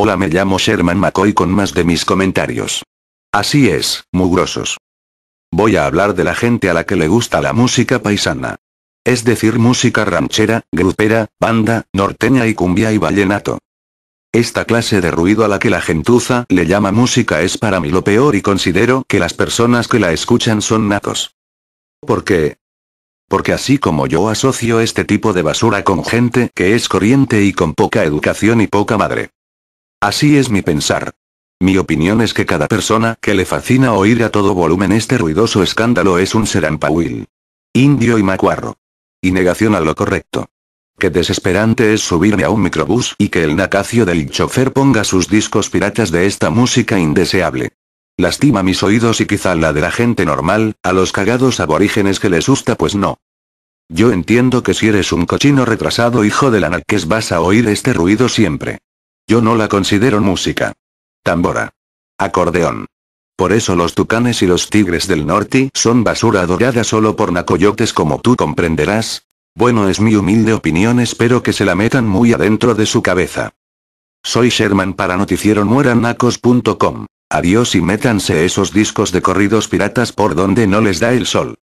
Hola me llamo Sherman McCoy con más de mis comentarios. Así es, mugrosos. Voy a hablar de la gente a la que le gusta la música paisana. Es decir, música ranchera, grupera, banda, norteña y cumbia y vallenato. Esta clase de ruido a la que la gentuza le llama música es para mí lo peor y considero que las personas que la escuchan son natos. ¿Por qué? Porque así como yo asocio este tipo de basura con gente que es corriente y con poca educación y poca madre. Así es mi pensar. Mi opinión es que cada persona que le fascina oír a todo volumen este ruidoso escándalo es un serampauil. Indio y macuarro. Y negación a lo correcto. Qué desesperante es subirme a un microbús y que el nacacio del chofer ponga sus discos piratas de esta música indeseable. Lastima mis oídos y quizá la de la gente normal, a los cagados aborígenes que les gusta pues no. Yo entiendo que si eres un cochino retrasado hijo de la vas a oír este ruido siempre. Yo no la considero música. Tambora. Acordeón. Por eso los tucanes y los tigres del norte son basura dorada solo por nacoyotes como tú comprenderás. Bueno es mi humilde opinión espero que se la metan muy adentro de su cabeza. Soy Sherman para noticiero mueranacos.com. Adiós y métanse esos discos de corridos piratas por donde no les da el sol.